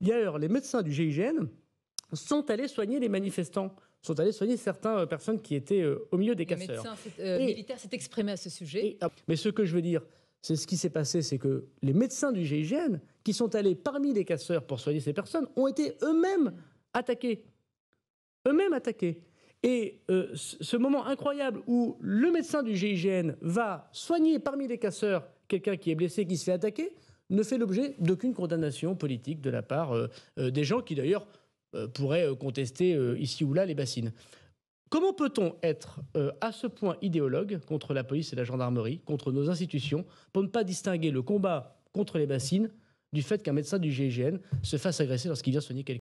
D'ailleurs, les médecins du GIGN sont allés soigner les manifestants sont allés soigner certaines euh, personnes qui étaient euh, au milieu des casseurs. Le euh, militaire s'est exprimé à ce sujet. Ah, mais ce que je veux dire, c'est ce qui s'est passé, c'est que les médecins du GIGN, qui sont allés parmi les casseurs pour soigner ces personnes, ont été eux-mêmes attaqués. Eux-mêmes attaqués. Et ce moment incroyable où le médecin du GIGN va soigner parmi les casseurs quelqu'un qui est blessé, qui se fait attaquer, ne fait l'objet d'aucune condamnation politique de la part euh, euh, des gens qui d'ailleurs euh, pourraient contester ici ou là les bassines. Comment peut-on être à ce point idéologue contre la police et la gendarmerie, contre nos institutions, pour ne pas distinguer le combat contre les bassines du fait qu'un médecin du GIGN se fasse agresser lorsqu'il vient soigner quelqu'un